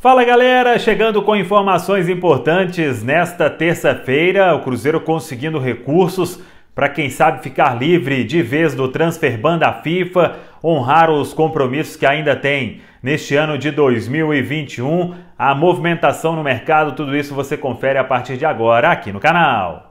Fala galera, chegando com informações importantes nesta terça-feira, o Cruzeiro conseguindo recursos para quem sabe ficar livre de vez do transfer ban da FIFA, honrar os compromissos que ainda tem neste ano de 2021, a movimentação no mercado, tudo isso você confere a partir de agora aqui no canal.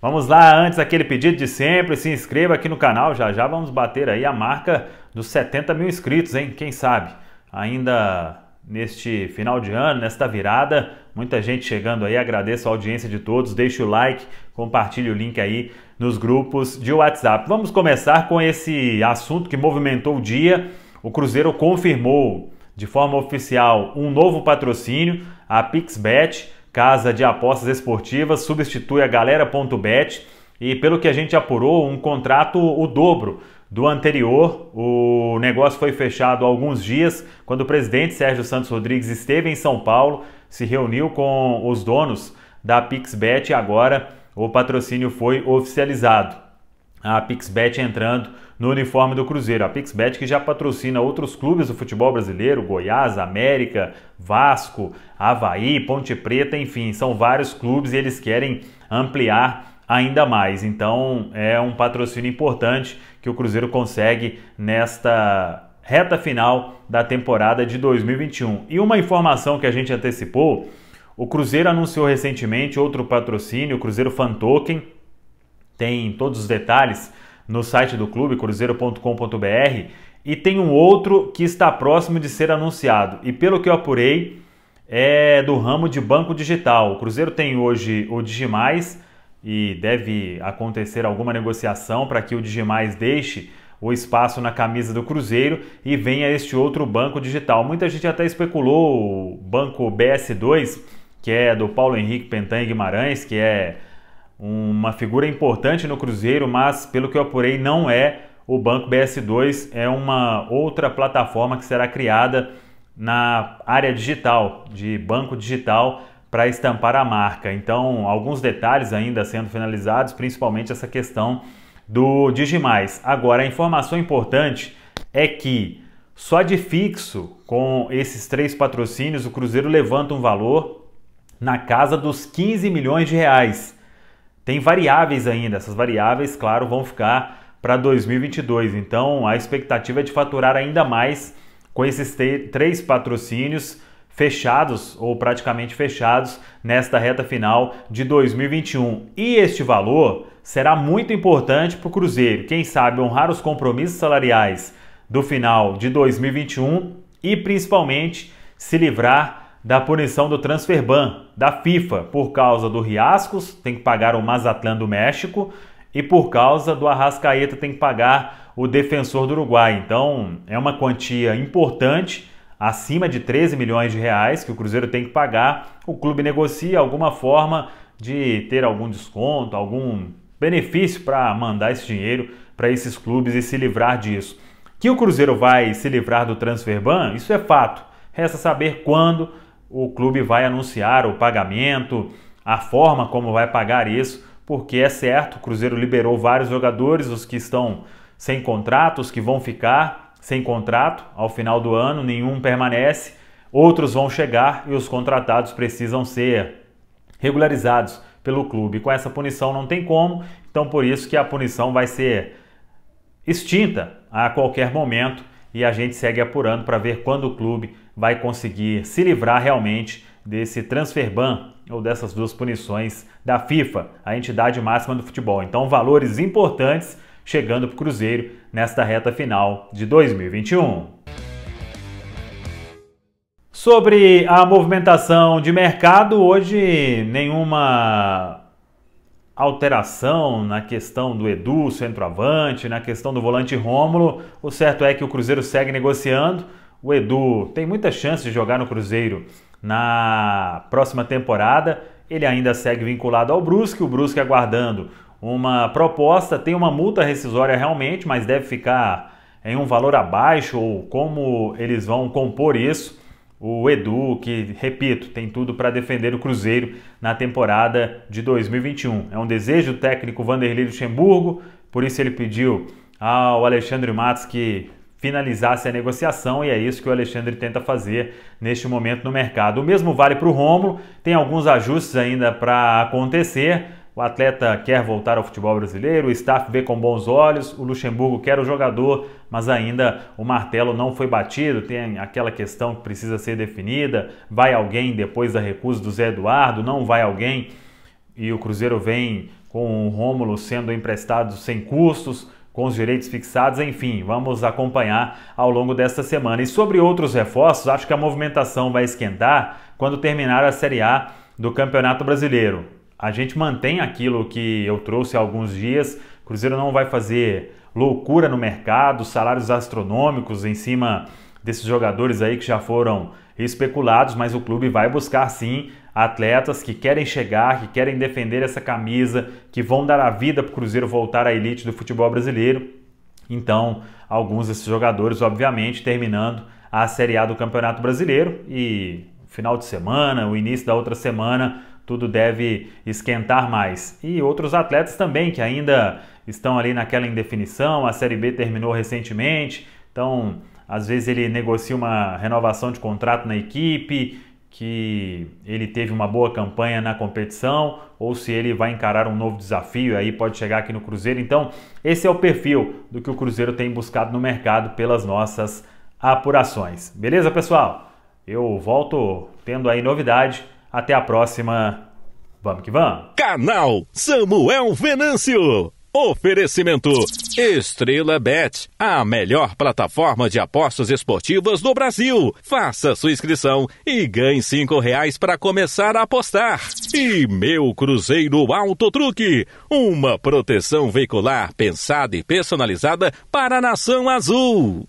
Vamos lá, antes aquele pedido de sempre, se inscreva aqui no canal, já já vamos bater aí a marca dos 70 mil inscritos, hein? Quem sabe? Ainda neste final de ano, nesta virada, muita gente chegando aí, agradeço a audiência de todos, deixe o like, compartilhe o link aí nos grupos de WhatsApp. Vamos começar com esse assunto que movimentou o dia, o Cruzeiro confirmou de forma oficial um novo patrocínio, a PixBet, casa de apostas esportivas, substitui a Galera.bet e, pelo que a gente apurou, um contrato o dobro do anterior. O negócio foi fechado há alguns dias, quando o presidente Sérgio Santos Rodrigues esteve em São Paulo, se reuniu com os donos da Pixbet e agora o patrocínio foi oficializado. A Pixbet entrando no uniforme do Cruzeiro. A Pixbet, que já patrocina outros clubes do futebol brasileiro, Goiás, América, Vasco, Havaí, Ponte Preta, enfim, são vários clubes e eles querem ampliar ainda mais. Então é um patrocínio importante que o Cruzeiro consegue nesta reta final da temporada de 2021. E uma informação que a gente antecipou. O Cruzeiro anunciou recentemente outro patrocínio, o Cruzeiro Fan Token. Tem todos os detalhes no site do clube, cruzeiro.com.br, e tem um outro que está próximo de ser anunciado. E pelo que eu apurei, é do ramo de banco digital. O Cruzeiro tem hoje o Digimais e deve acontecer alguma negociação para que o Digimais deixe o espaço na camisa do Cruzeiro e venha este outro banco digital. Muita gente até especulou o banco BS2, que é do Paulo Henrique Pentan Guimarães, que é uma figura importante no Cruzeiro, mas pelo que eu apurei, não é o Banco BS2, é uma outra plataforma que será criada na área digital, de banco digital, para estampar a marca. Então, alguns detalhes ainda sendo finalizados, principalmente essa questão do Digimais. Agora, a informação importante é que só de fixo, com esses três patrocínios, o Cruzeiro levanta um valor na casa dos 15 milhões de reais. Tem variáveis ainda, essas variáveis, claro, vão ficar para 2022. Então, a expectativa é de faturar ainda mais com esses três patrocínios fechados ou praticamente fechados nesta reta final de 2021. E este valor será muito importante para o Cruzeiro, quem sabe honrar os compromissos salariais do final de 2021 e principalmente se livrar da punição do transfer ban da FIFA por causa do Riascos, tem que pagar o Mazatlán do México, e por causa do Arrascaeta tem que pagar o defensor do Uruguai. Então, é uma quantia importante, acima de 13 milhões de reais que o Cruzeiro tem que pagar. O clube negocia alguma forma de ter algum desconto, algum benefício para mandar esse dinheiro para esses clubes e se livrar disso. Que o Cruzeiro vai se livrar do transfer ban, isso é fato. Resta saber quando o clube vai anunciar o pagamento, a forma como vai pagar isso, porque é certo, o Cruzeiro liberou vários jogadores, os que estão sem contrato, os que vão ficar sem contrato ao final do ano, nenhum permanece, outros vão chegar e os contratados precisam ser regularizados pelo clube. Com essa punição não tem como, então por isso que a punição vai ser extinta a qualquer momento e a gente segue apurando para ver quando o clube vai conseguir se livrar realmente desse transfer ban ou dessas duas punições da FIFA, a entidade máxima do futebol. Então, valores importantes chegando para o Cruzeiro nesta reta final de 2021. Sobre a movimentação de mercado, hoje nenhuma alteração na questão do Edu, centroavante, na questão do volante Rômulo. O certo é que o Cruzeiro segue negociando. O Edu tem muita chance de jogar no Cruzeiro na próxima temporada. Ele ainda segue vinculado ao Brusque, o Brusque aguardando uma proposta, tem uma multa rescisória realmente, mas deve ficar em um valor abaixo ou como eles vão compor isso o Edu, que, repito, tem tudo para defender o Cruzeiro na temporada de 2021. É um desejo do técnico Vanderlei Luxemburgo, por isso ele pediu ao Alexandre Matos que finalizasse a negociação e é isso que o Alexandre tenta fazer neste momento no mercado. O mesmo vale para o Romulo, tem alguns ajustes ainda para acontecer, o atleta quer voltar ao futebol brasileiro, o staff vê com bons olhos, o Luxemburgo quer o jogador, mas ainda o martelo não foi batido, tem aquela questão que precisa ser definida, vai alguém depois da recusa do Zé Eduardo, não vai alguém, e o Cruzeiro vem com o Rômulo sendo emprestado sem custos, com os direitos fixados, enfim, vamos acompanhar ao longo desta semana. E sobre outros reforços, acho que a movimentação vai esquentar quando terminar a Série A do Campeonato Brasileiro a gente mantém aquilo que eu trouxe há alguns dias. O Cruzeiro não vai fazer loucura no mercado, salários astronômicos em cima desses jogadores aí que já foram especulados, mas o clube vai buscar sim atletas que querem chegar, que querem defender essa camisa, que vão dar a vida para o Cruzeiro voltar à elite do futebol brasileiro. Então, alguns desses jogadores, obviamente, terminando a Série A do Campeonato Brasileiro e final de semana, o início da outra semana, tudo deve esquentar mais. E outros atletas também que ainda estão ali naquela indefinição, a Série B terminou recentemente, então às vezes ele negocia uma renovação de contrato na equipe, que ele teve uma boa campanha na competição, ou se ele vai encarar um novo desafio, aí pode chegar aqui no Cruzeiro. Então, esse é o perfil do que o Cruzeiro tem buscado no mercado pelas nossas apurações. Beleza, pessoal? Eu volto tendo aí novidade até a próxima. Vamos que vamos. Canal Samuel Venâncio. Oferecimento Estrela Bet, a melhor plataforma de apostas esportivas do Brasil. Faça sua inscrição e ganhe cinco reais para começar a apostar. E meu Cruzeiro Alto Truque, uma proteção veicular pensada e personalizada para a nação azul.